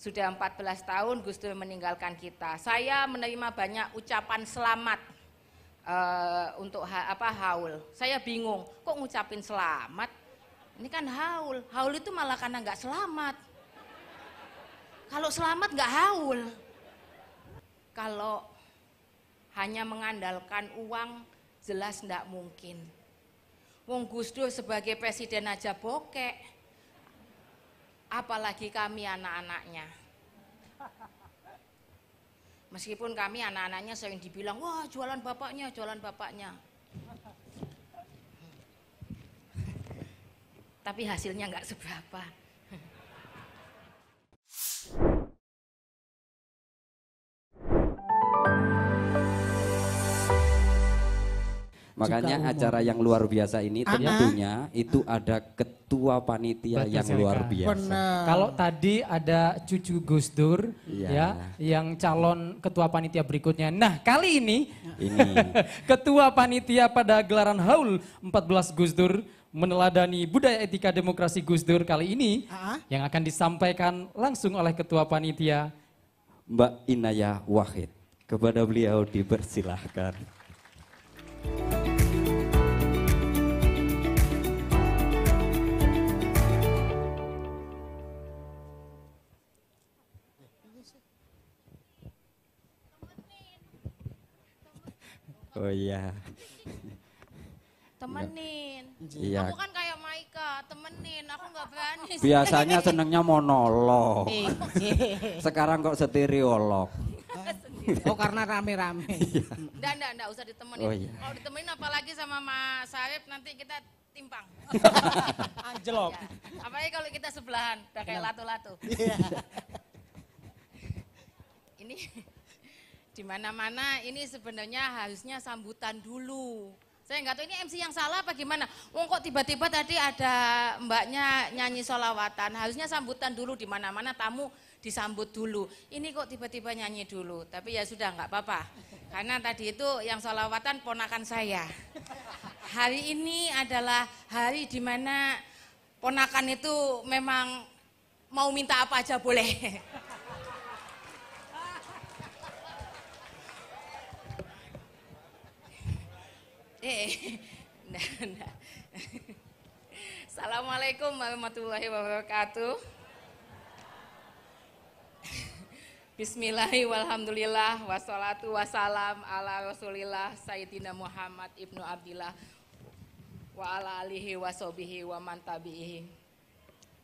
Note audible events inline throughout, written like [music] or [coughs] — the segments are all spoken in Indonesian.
Sudah 14 tahun Gus Dur meninggalkan kita. Saya menerima banyak ucapan selamat uh, untuk ha, apa haul. Saya bingung, kok ngucapin selamat? Ini kan haul. Haul itu malah karena nggak selamat. Kalau selamat nggak haul. Kalau hanya mengandalkan uang jelas nggak mungkin. Wong Gus Dur sebagai presiden aja bokek apalagi kami anak-anaknya. Meskipun kami anak-anaknya sering dibilang, wah jualan bapaknya, jualan bapaknya. Tapi hasilnya nggak seberapa. thank you Makanya umum. acara yang luar biasa ini Aha. tentunya itu ada ketua panitia yang luar kan. biasa. Benar. Kalau tadi ada cucu Gus Dur ya. ya yang calon ketua panitia berikutnya. Nah, kali ini ini [laughs] ketua panitia pada gelaran Haul 14 Gus Dur meneladani budaya etika demokrasi Gus Dur kali ini Aha. yang akan disampaikan langsung oleh ketua panitia Mbak Inaya Wahid. Kepada beliau dipersilahkan. Oh iya. Temenin. Iya. Aku kan kayak Maika, temenin. Aku nggak berani. Biasanya [laughs] senengnya monolog. Iya. [laughs] Sekarang kok stereolog. [laughs] Oh karena rame-rame. Dan iya. Enggak, enggak, usah ditemenin. Oh, iya. Kalau ditemenin apalagi sama Mas Sarif nanti kita timpang. Anjlok. Ya. Apalagi kalau kita sebelahan, udah kayak iya. latu-latu. Ini di mana-mana ini sebenarnya harusnya sambutan dulu. Saya nggak tahu ini MC yang salah apa gimana. Wong kok tiba-tiba tadi ada mbaknya nyanyi solawatan. Harusnya sambutan dulu di mana-mana tamu disambut dulu. Ini kok tiba-tiba nyanyi dulu. Tapi ya sudah nggak apa-apa. Karena tadi itu yang solawatan ponakan saya. Hari ini adalah hari di mana ponakan itu memang mau minta apa aja boleh. Eh, nah, [laughs] nah. Assalamualaikum warahmatullahi wabarakatuh. Bismillahirrahmanirrahim. Wassalatu wassalam ala rasulillah Sayyidina Muhammad ibnu Abdillah wa ala alihi wa sobihi wa mantabihi.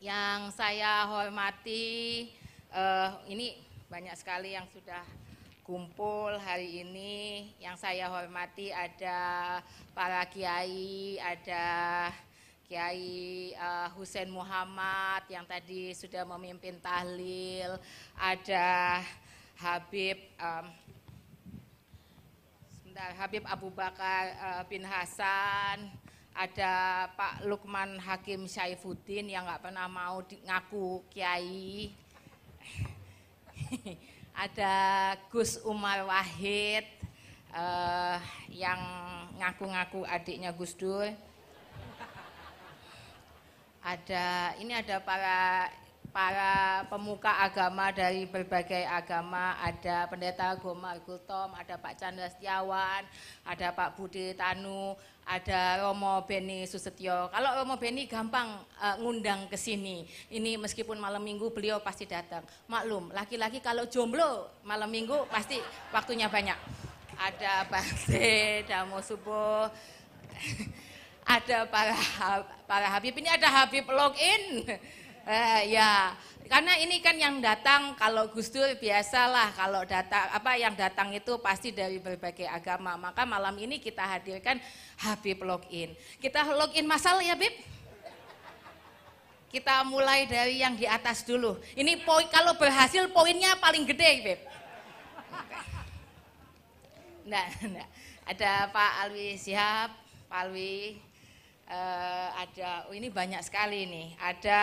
Yang saya hormati, uh, ini banyak sekali yang sudah kumpul hari ini yang saya hormati ada para kiai, ada Kiai uh, eh, Husain Muhammad yang tadi sudah memimpin tahlil, ada Habib um, Habib Abu Bakar uh, bin Hasan, ada Pak Lukman Hakim Syaifuddin yang nggak pernah mau di, ngaku kiai. [laughs] ada Gus Umar Wahid uh, yang ngaku-ngaku adiknya Gus Dur. Ada ini ada para para pemuka agama dari berbagai agama, ada Pendeta Gomar Gultom, ada Pak Chandra Setiawan, ada Pak Budi Tanu, ada Romo Beni Susetyo. Kalau Romo Beni gampang uh, ngundang ke sini. Ini meskipun malam minggu beliau pasti datang. Maklum, laki-laki kalau jomblo malam minggu pasti waktunya banyak. Ada Bangse, Damo Subuh, ada para para Habib. Ini ada Habib login. Uh, ya, karena ini kan yang datang kalau Gus Dur biasalah kalau datang apa yang datang itu pasti dari berbagai agama. Maka malam ini kita hadirkan Habib login. Kita login masal ya Bib? Kita mulai dari yang di atas dulu. Ini poin kalau berhasil poinnya paling gede, Bib. Nah, nah. Ada Pak Alwi Siap, Pak Alwi uh, ada oh ini banyak sekali nih. Ada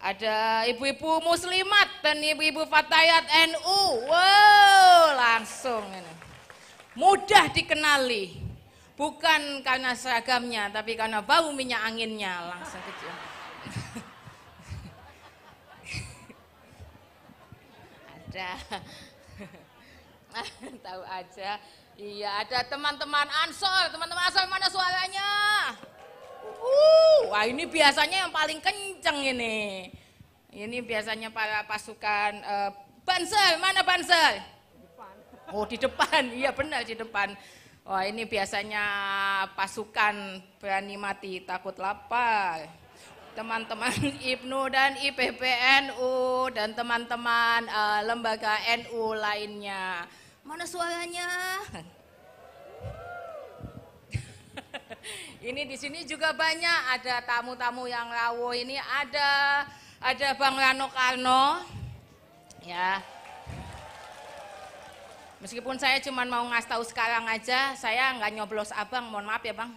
ada ibu-ibu muslimat dan ibu-ibu fatayat NU. Wow, langsung ini. Mudah dikenali. Bukan karena seragamnya, tapi karena bau minyak anginnya langsung kecil. Gitu. ada. [laughs] Tahu aja. Iya, ada teman-teman Ansor. Teman-teman Ansor mana suaranya? Uh, wah ini biasanya yang paling kenceng ini. Ini biasanya para pasukan uh, eh, Banser, mana Banser? Oh, di depan. Iya benar di depan. Wah ini biasanya pasukan berani mati takut lapar. Teman-teman [laughs] IPNU dan IPPNU dan teman-teman uh, lembaga NU lainnya. Mana suaranya? [laughs] ini di sini juga banyak ada tamu-tamu yang rawuh ini ada ada Bang Rano Karno ya Meskipun saya cuma mau ngasih tahu sekarang aja, saya nggak nyoblos abang, mohon maaf ya bang.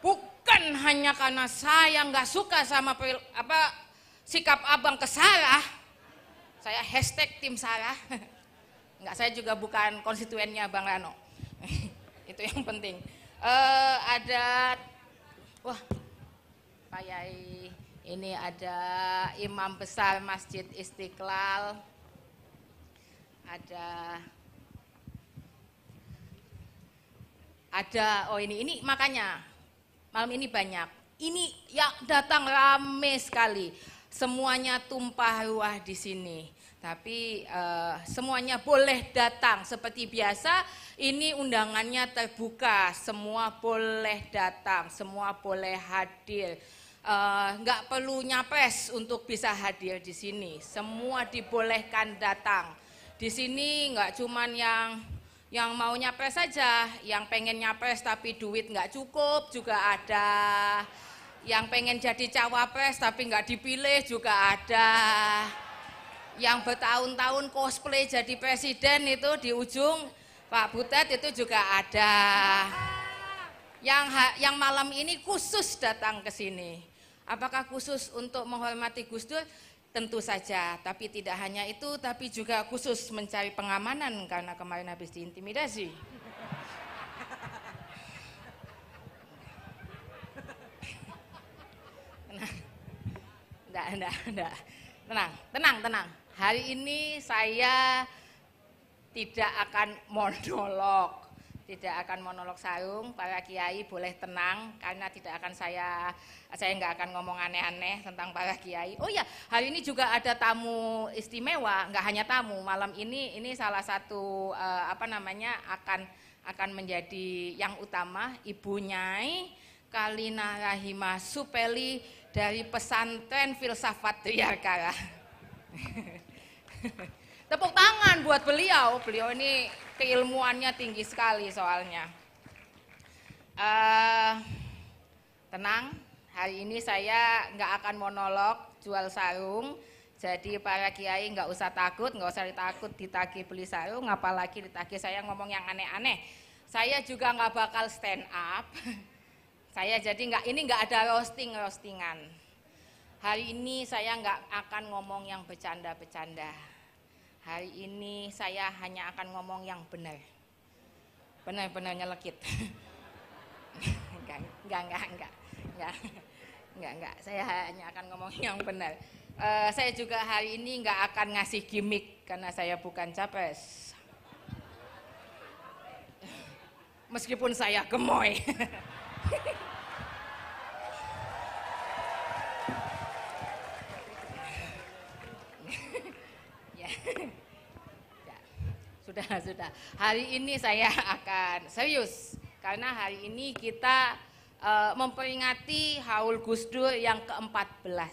Bukan hanya karena saya nggak suka sama peril, apa sikap abang ke Sarah, saya hashtag tim Sarah. [laughs] Nggak, saya juga bukan konstituennya Bang Rano. [laughs] Itu yang penting. Uh, ada, wah, Pak Yai, ini ada Imam Besar Masjid Istiqlal, ada ada oh ini ini makanya malam ini banyak ini yang datang rame sekali semuanya tumpah ruah di sini tapi eh, semuanya boleh datang seperti biasa ini undangannya terbuka semua boleh datang semua boleh hadir eh, nggak perlu nyapres untuk bisa hadir di sini semua dibolehkan datang di sini nggak cuman yang yang mau nyapres saja, yang pengen nyapres tapi duit nggak cukup juga ada, yang pengen jadi cawapres tapi nggak dipilih juga ada, yang bertahun-tahun cosplay jadi presiden itu di ujung Pak Butet itu juga ada, yang yang malam ini khusus datang ke sini. Apakah khusus untuk menghormati Gus Dur? Tentu saja, tapi tidak hanya itu, tapi juga khusus mencari pengamanan karena kemarin habis diintimidasi. Tenang, enggak, enggak, enggak. Tenang, tenang, tenang. Hari ini saya tidak akan monolog tidak akan monolog saung, para kiai boleh tenang karena tidak akan saya saya nggak akan ngomong aneh-aneh tentang para kiai. Oh ya, hari ini juga ada tamu istimewa, nggak hanya tamu, malam ini ini salah satu uh, apa namanya akan akan menjadi yang utama Ibu Nyai Kalina Rahima Supeli dari pesantren filsafat Triyakara. [laughs] Tepuk tangan buat beliau, beliau ini keilmuannya tinggi sekali soalnya. Uh, tenang, hari ini saya nggak akan monolog jual sarung, jadi para kiai nggak usah takut, nggak usah ditakut ditagih beli sarung, apalagi ditagih saya ngomong yang aneh-aneh. Saya juga nggak bakal stand up. [laughs] saya jadi nggak ini nggak ada roasting roastingan. Hari ini saya nggak akan ngomong yang bercanda-bercanda Hari ini saya hanya akan ngomong yang benar. Benar-benarnya lekit. [laughs] enggak, enggak, enggak, enggak, enggak, enggak, enggak. Saya hanya akan ngomong yang benar. Uh, saya juga hari ini nggak akan ngasih gimmick karena saya bukan capres. Meskipun saya gemoy. [laughs] Hari ini saya [laughs] akan serius karena hari ini kita uh, memperingati haul Gus Dur yang ke-14.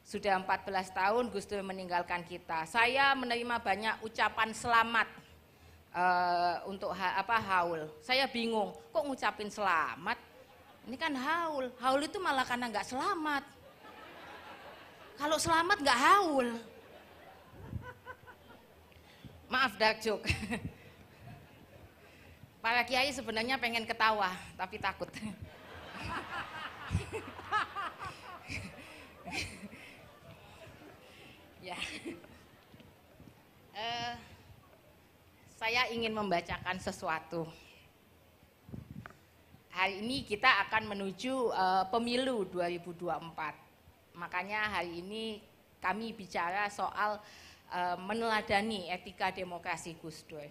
Sudah 14 tahun Gus Dur meninggalkan kita. Saya menerima banyak ucapan selamat uh, untuk ha apa haul. Saya bingung, kok ngucapin selamat? Ini kan haul. Haul itu malah karena nggak selamat. Kalau selamat nggak haul. Maaf dark joke. [laughs] Para Kiai sebenarnya pengen ketawa, tapi takut. ya. Uh, saya ingin membacakan sesuatu. Hari ini kita akan menuju uh, pemilu 2024. Makanya hari ini kami bicara soal uh, meneladani etika demokrasi Gus Dur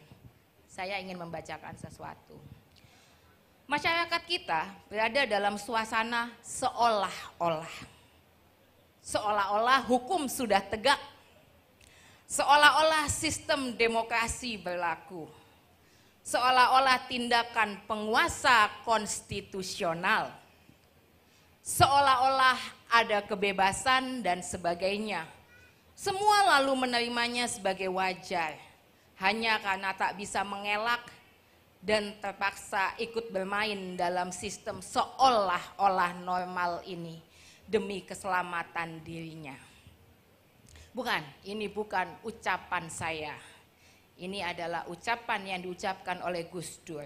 saya ingin membacakan sesuatu. Masyarakat kita berada dalam suasana seolah-olah. Seolah-olah hukum sudah tegak. Seolah-olah sistem demokrasi berlaku. Seolah-olah tindakan penguasa konstitusional. Seolah-olah ada kebebasan dan sebagainya. Semua lalu menerimanya sebagai wajar hanya karena tak bisa mengelak dan terpaksa ikut bermain dalam sistem seolah-olah normal ini demi keselamatan dirinya. Bukan, ini bukan ucapan saya. Ini adalah ucapan yang diucapkan oleh Gus Dur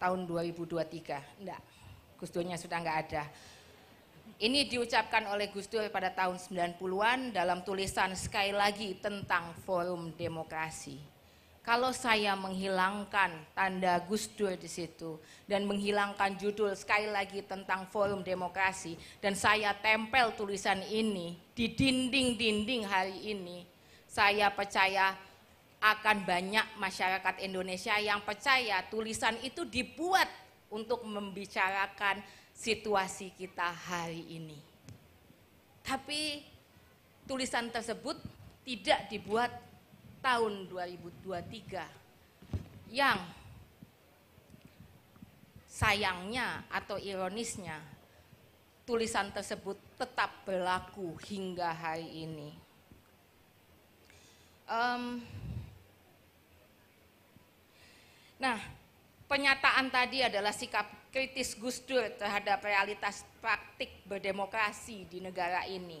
tahun 2023. Enggak, Gus Durnya sudah enggak ada. Ini diucapkan oleh Gus Dur pada tahun 90-an dalam tulisan sekali lagi tentang forum demokrasi. Kalau saya menghilangkan tanda Gus Dur di situ dan menghilangkan judul sekali lagi tentang forum demokrasi dan saya tempel tulisan ini di dinding-dinding hari ini, saya percaya akan banyak masyarakat Indonesia yang percaya tulisan itu dibuat untuk membicarakan situasi kita hari ini. Tapi tulisan tersebut tidak dibuat tahun 2023 yang sayangnya atau ironisnya tulisan tersebut tetap berlaku hingga hari ini. Um, nah, pernyataan tadi adalah sikap kritis Gus Dur terhadap realitas praktik berdemokrasi di negara ini.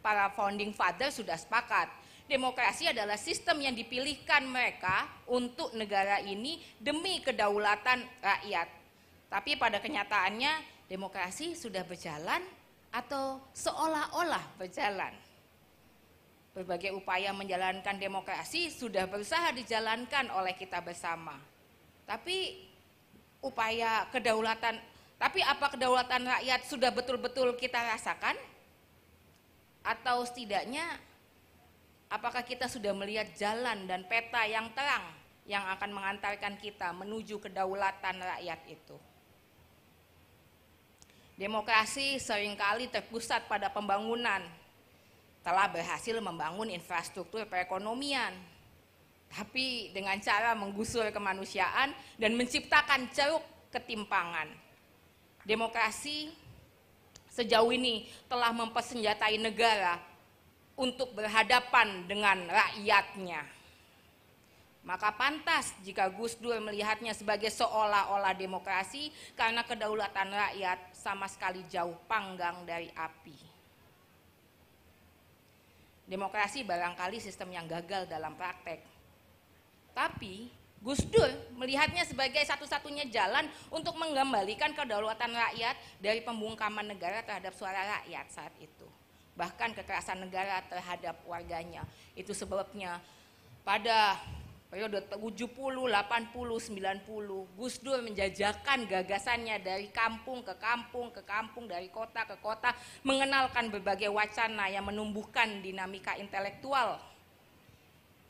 Para founding father sudah sepakat, demokrasi adalah sistem yang dipilihkan mereka untuk negara ini demi kedaulatan rakyat. Tapi pada kenyataannya demokrasi sudah berjalan atau seolah-olah berjalan. Berbagai upaya menjalankan demokrasi sudah berusaha dijalankan oleh kita bersama. Tapi upaya kedaulatan. Tapi apa kedaulatan rakyat sudah betul-betul kita rasakan? Atau setidaknya apakah kita sudah melihat jalan dan peta yang terang yang akan mengantarkan kita menuju kedaulatan rakyat itu? Demokrasi seringkali terpusat pada pembangunan, telah berhasil membangun infrastruktur perekonomian, tapi dengan cara menggusur kemanusiaan dan menciptakan ceruk ketimpangan. Demokrasi sejauh ini telah mempersenjatai negara untuk berhadapan dengan rakyatnya. Maka pantas jika Gus Dur melihatnya sebagai seolah-olah demokrasi karena kedaulatan rakyat sama sekali jauh panggang dari api. Demokrasi barangkali sistem yang gagal dalam praktek, tapi Gus Dur melihatnya sebagai satu-satunya jalan untuk mengembalikan kedaulatan rakyat dari pembungkaman negara terhadap suara rakyat saat itu. Bahkan kekerasan negara terhadap warganya. Itu sebabnya pada periode 70, 80, 90 Gus Dur menjajakan gagasannya dari kampung ke kampung, ke kampung, dari kota ke kota, mengenalkan berbagai wacana yang menumbuhkan dinamika intelektual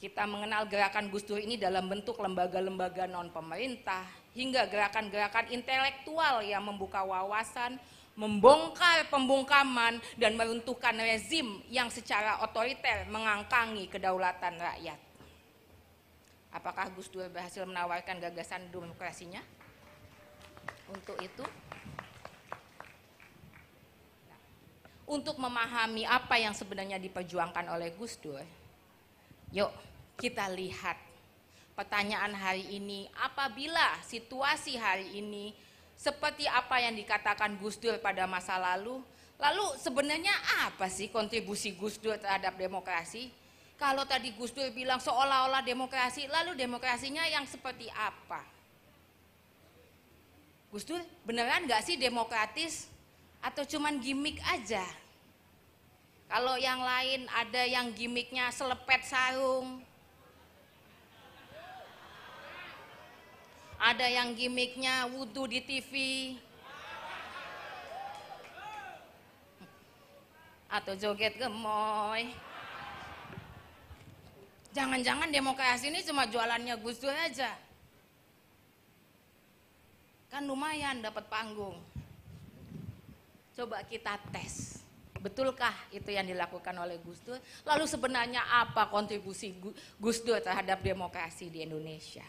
kita mengenal gerakan Gus Dur ini dalam bentuk lembaga-lembaga non pemerintah hingga gerakan-gerakan intelektual yang membuka wawasan, membongkar pembungkaman dan meruntuhkan rezim yang secara otoriter mengangkangi kedaulatan rakyat. Apakah Gus Dur berhasil menawarkan gagasan demokrasinya? Untuk itu, untuk memahami apa yang sebenarnya diperjuangkan oleh Gus Dur. Yuk, kita lihat. Pertanyaan hari ini, apabila situasi hari ini seperti apa yang dikatakan Gus Dur pada masa lalu, lalu sebenarnya apa sih kontribusi Gus Dur terhadap demokrasi? Kalau tadi Gus Dur bilang seolah-olah demokrasi, lalu demokrasinya yang seperti apa? Gus Dur beneran gak sih demokratis atau cuman gimmick aja? Kalau yang lain ada yang gimmicknya selepet sarung, ada yang gimmicknya wudhu di TV, atau joget gemoy. Jangan-jangan demokrasi ini cuma jualannya Gus Dur aja. Kan lumayan dapat panggung. Coba kita tes. Betulkah itu yang dilakukan oleh Gus Dur? Lalu sebenarnya apa kontribusi Gus Dur terhadap demokrasi di Indonesia?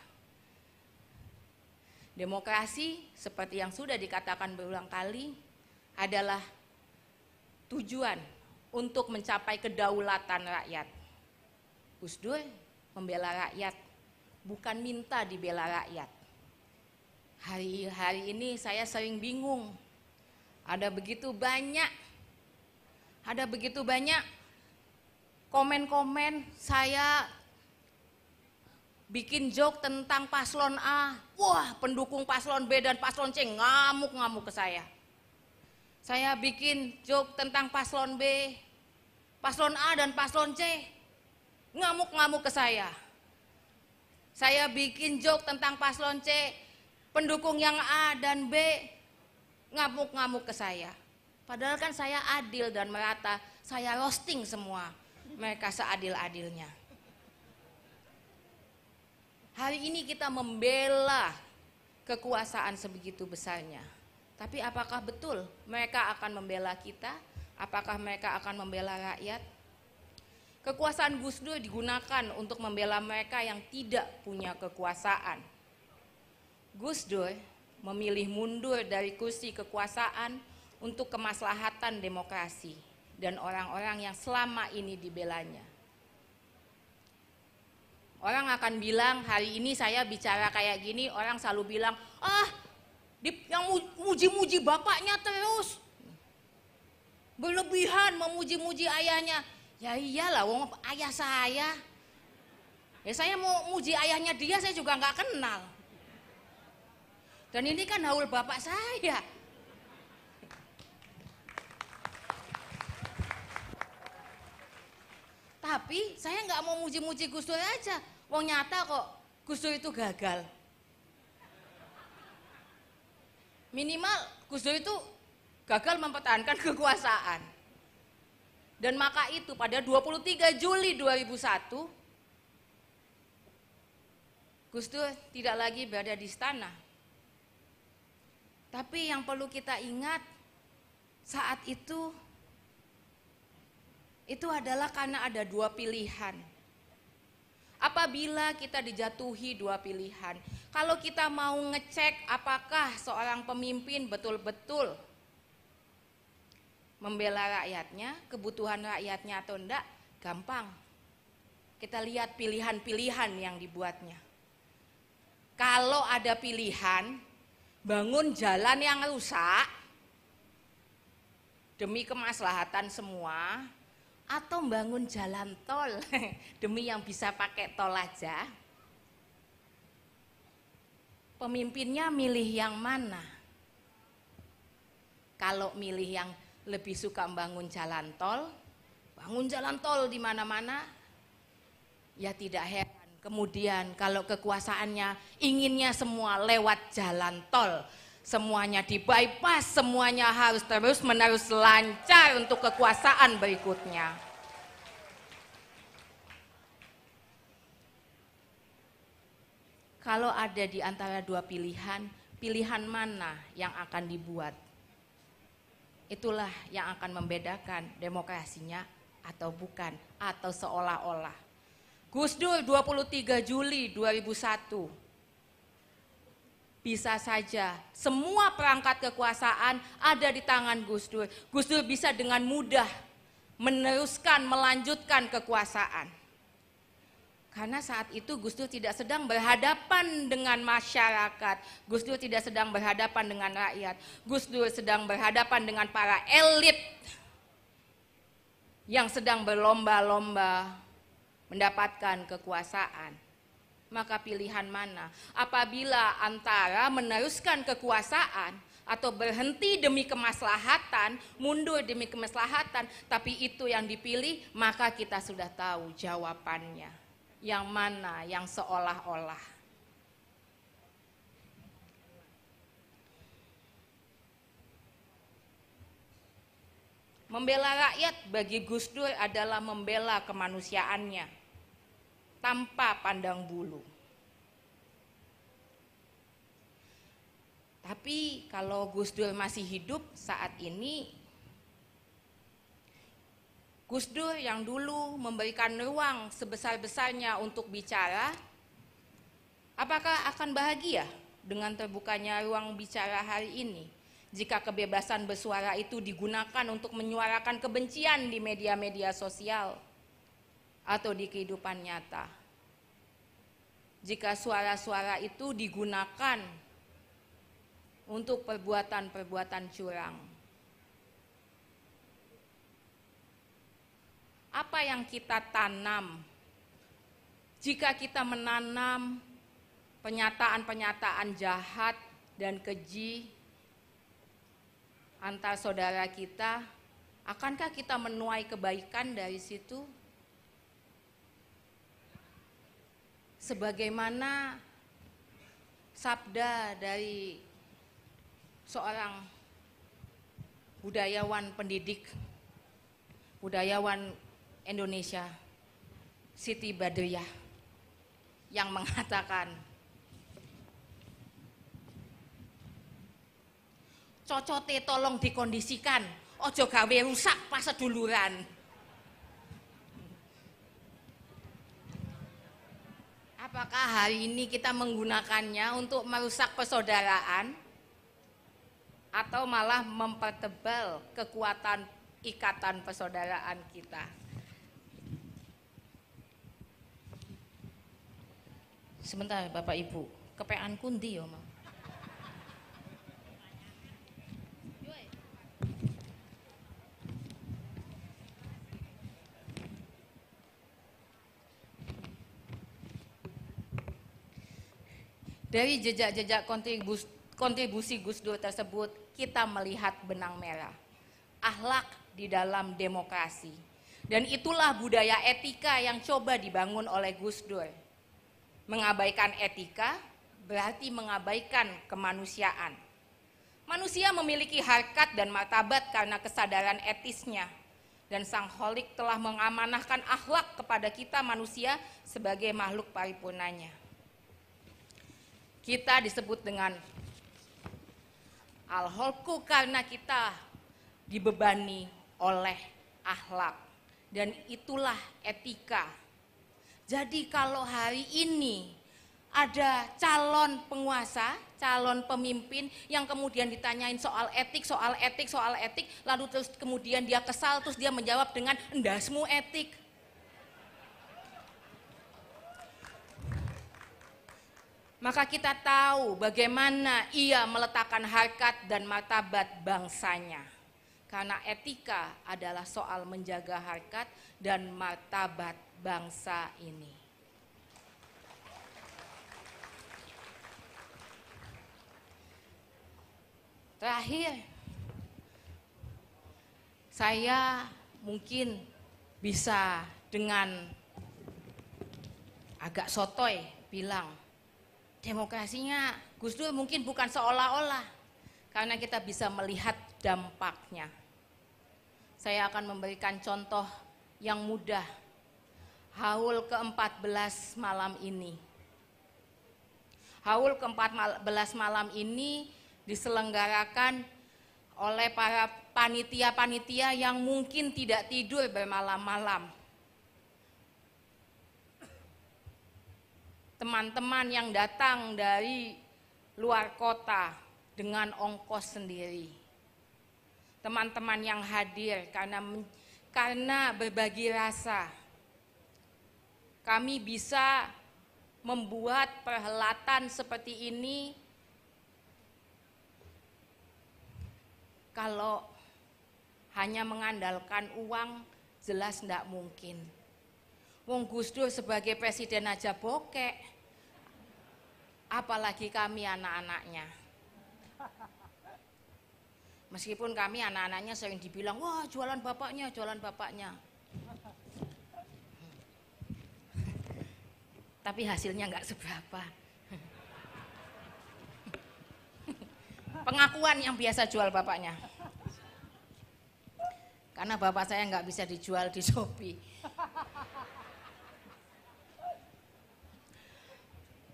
Demokrasi seperti yang sudah dikatakan berulang kali adalah tujuan untuk mencapai kedaulatan rakyat. Gus Dur membela rakyat, bukan minta dibela rakyat. Hari-hari ini saya sering bingung. Ada begitu banyak ada begitu banyak komen-komen saya bikin joke tentang paslon A. Wah, pendukung paslon B dan paslon C ngamuk-ngamuk ke saya. Saya bikin joke tentang paslon B, paslon A dan paslon C ngamuk-ngamuk ke saya. Saya bikin joke tentang paslon C, pendukung yang A dan B ngamuk-ngamuk ke saya. Padahal kan saya adil dan merata, saya roasting semua mereka seadil-adilnya. Hari ini kita membela kekuasaan sebegitu besarnya. Tapi apakah betul mereka akan membela kita? Apakah mereka akan membela rakyat? Kekuasaan Gus Dur digunakan untuk membela mereka yang tidak punya kekuasaan. Gus Dur memilih mundur dari kursi kekuasaan untuk kemaslahatan demokrasi dan orang-orang yang selama ini dibelanya. Orang akan bilang hari ini saya bicara kayak gini, orang selalu bilang, ah yang muji-muji bapaknya terus. Berlebihan memuji-muji ayahnya. Ya iyalah, wong ayah saya. Ya saya mau muji ayahnya dia, saya juga nggak kenal. Dan ini kan haul bapak saya. Tapi saya nggak mau muji-muji Gus Dur aja. Wong nyata kok Dur itu gagal. Minimal Dur itu gagal mempertahankan [laughs] kekuasaan. Dan maka itu pada 23 Juli 2001 Gus Dur tidak lagi berada di istana. Tapi yang perlu kita ingat saat itu itu adalah karena ada dua pilihan apabila kita dijatuhi dua pilihan. Kalau kita mau ngecek apakah seorang pemimpin betul-betul membela rakyatnya, kebutuhan rakyatnya atau enggak, gampang. Kita lihat pilihan-pilihan yang dibuatnya. Kalau ada pilihan, bangun jalan yang rusak, demi kemaslahatan semua, atau bangun jalan tol [laughs] demi yang bisa pakai tol aja. Pemimpinnya milih yang mana? Kalau milih yang lebih suka bangun jalan tol, bangun jalan tol di mana-mana, ya tidak heran. Kemudian kalau kekuasaannya inginnya semua lewat jalan tol, semuanya di bypass, semuanya harus terus menerus lancar untuk kekuasaan berikutnya. Kalau ada di antara dua pilihan, pilihan mana yang akan dibuat? Itulah yang akan membedakan demokrasinya atau bukan, atau seolah-olah. Gus Dur 23 Juli 2001, bisa saja semua perangkat kekuasaan ada di tangan Gus Dur. Gus Dur bisa dengan mudah meneruskan, melanjutkan kekuasaan. Karena saat itu Gus Dur tidak sedang berhadapan dengan masyarakat, Gus Dur tidak sedang berhadapan dengan rakyat, Gus Dur sedang berhadapan dengan para elit yang sedang berlomba-lomba mendapatkan kekuasaan maka pilihan mana? Apabila antara meneruskan kekuasaan atau berhenti demi kemaslahatan, mundur demi kemaslahatan, tapi itu yang dipilih, maka kita sudah tahu jawabannya. Yang mana yang seolah-olah. Membela rakyat bagi Gus Dur adalah membela kemanusiaannya tanpa pandang bulu. Tapi kalau Gus Dur masih hidup saat ini, Gus Dur yang dulu memberikan ruang sebesar-besarnya untuk bicara, apakah akan bahagia dengan terbukanya ruang bicara hari ini? Jika kebebasan bersuara itu digunakan untuk menyuarakan kebencian di media-media sosial, atau di kehidupan nyata. Jika suara-suara itu digunakan untuk perbuatan-perbuatan curang. Apa yang kita tanam? Jika kita menanam pernyataan-pernyataan jahat dan keji antar saudara kita, akankah kita menuai kebaikan dari situ? sebagaimana sabda dari seorang budayawan pendidik, budayawan Indonesia, Siti Badriah, yang mengatakan, cocote tolong dikondisikan, ojo gawe rusak pas seduluran. Apakah hari ini kita menggunakannya untuk merusak persaudaraan atau malah mempertebal kekuatan ikatan persaudaraan kita? Sebentar Bapak Ibu, kepean kundi ya, Mas. Dari jejak-jejak kontribusi, Gus Dur tersebut, kita melihat benang merah. Ahlak di dalam demokrasi. Dan itulah budaya etika yang coba dibangun oleh Gus Dur. Mengabaikan etika berarti mengabaikan kemanusiaan. Manusia memiliki harkat dan martabat karena kesadaran etisnya. Dan sang holik telah mengamanahkan ahlak kepada kita manusia sebagai makhluk paripurnanya. Kita disebut dengan al-holku karena kita dibebani oleh ahlak dan itulah etika. Jadi kalau hari ini ada calon penguasa, calon pemimpin yang kemudian ditanyain soal etik, soal etik, soal etik, lalu terus kemudian dia kesal, terus dia menjawab dengan endasmu etik. maka kita tahu bagaimana ia meletakkan harkat dan martabat bangsanya. Karena etika adalah soal menjaga harkat dan martabat bangsa ini. Terakhir, saya mungkin bisa dengan agak sotoy bilang demokrasinya Gus Dur mungkin bukan seolah-olah karena kita bisa melihat dampaknya. Saya akan memberikan contoh yang mudah. Haul ke-14 malam ini. Haul ke-14 malam ini diselenggarakan oleh para panitia-panitia yang mungkin tidak tidur bermalam-malam. teman-teman yang datang dari luar kota dengan ongkos sendiri. Teman-teman yang hadir karena karena berbagi rasa. Kami bisa membuat perhelatan seperti ini kalau hanya mengandalkan uang jelas tidak mungkin. Wong Gus sebagai presiden aja bokek apalagi kami anak-anaknya. Meskipun kami anak-anaknya sering dibilang, wah jualan bapaknya, jualan bapaknya. Tapi hasilnya nggak seberapa. Pengakuan yang biasa jual bapaknya. Karena bapak saya nggak bisa dijual di Shopee.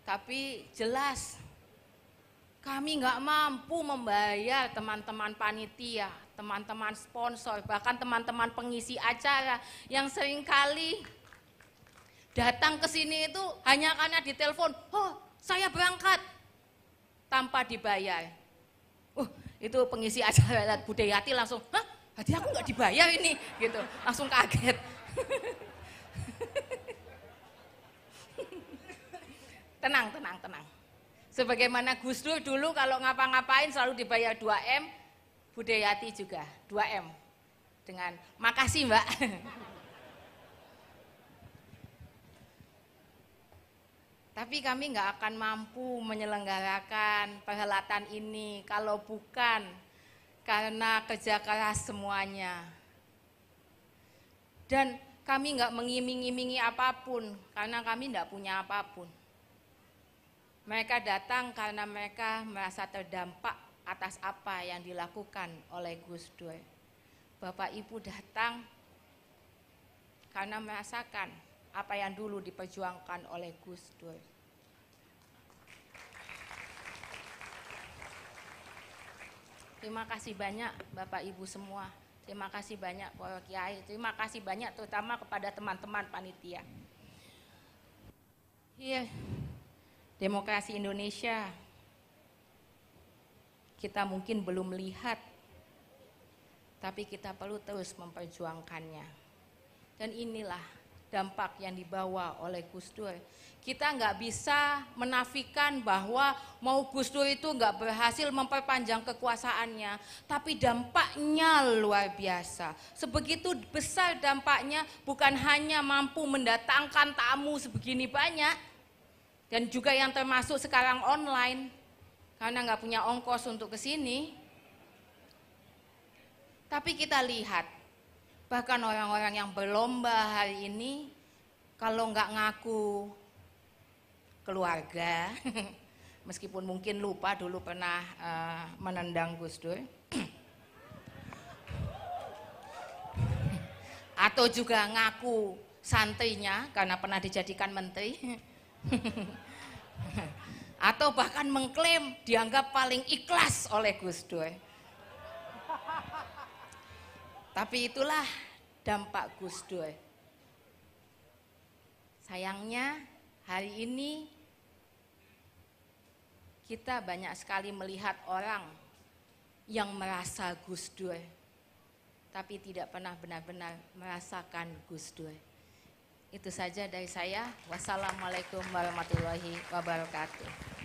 tapi jelas kami nggak mampu membayar teman-teman panitia, teman-teman sponsor, bahkan teman-teman pengisi acara yang seringkali datang ke sini itu hanya karena ditelepon, oh saya berangkat tanpa dibayar. Uh, itu pengisi acara Budayati langsung, hah hati aku nggak dibayar ini, gitu, langsung kaget. [laughs] Tenang, tenang, tenang. Sebagaimana Gus Dur dulu kalau ngapa-ngapain selalu dibayar 2M, Budayati juga 2M. Dengan makasih mbak. [laughs] Tapi kami nggak akan mampu menyelenggarakan perhelatan ini kalau bukan karena kerja keras semuanya. Dan kami nggak mengiming-imingi apapun karena kami nggak punya apapun. Mereka datang karena mereka merasa terdampak atas apa yang dilakukan oleh Gus Dur. Bapak Ibu datang karena merasakan apa yang dulu diperjuangkan oleh Gus Dur. Terima kasih banyak Bapak Ibu semua. Terima kasih banyak Pak Kiai. Terima kasih banyak terutama kepada teman-teman panitia. Iya. Yeah demokrasi Indonesia kita mungkin belum lihat tapi kita perlu terus memperjuangkannya dan inilah dampak yang dibawa oleh Gus Dur. Kita nggak bisa menafikan bahwa mau Gus Dur itu nggak berhasil memperpanjang kekuasaannya, tapi dampaknya luar biasa. Sebegitu besar dampaknya bukan hanya mampu mendatangkan tamu sebegini banyak, dan juga yang termasuk sekarang online karena nggak punya ongkos untuk ke sini. Tapi kita lihat, bahkan orang-orang yang berlomba hari ini, kalau nggak ngaku keluarga, [laughs] meskipun mungkin lupa dulu pernah uh, menendang Gus Dur, [coughs] atau juga ngaku santrinya karena pernah dijadikan menteri, [laughs] [laughs] Atau bahkan mengklaim dianggap paling ikhlas oleh Gus Dur. Tapi itulah dampak Gus Dur. Sayangnya hari ini kita banyak sekali melihat orang yang merasa Gus Dur tapi tidak pernah benar-benar merasakan Gus Dur. Itu saja dari saya. Wassalamualaikum warahmatullahi wabarakatuh.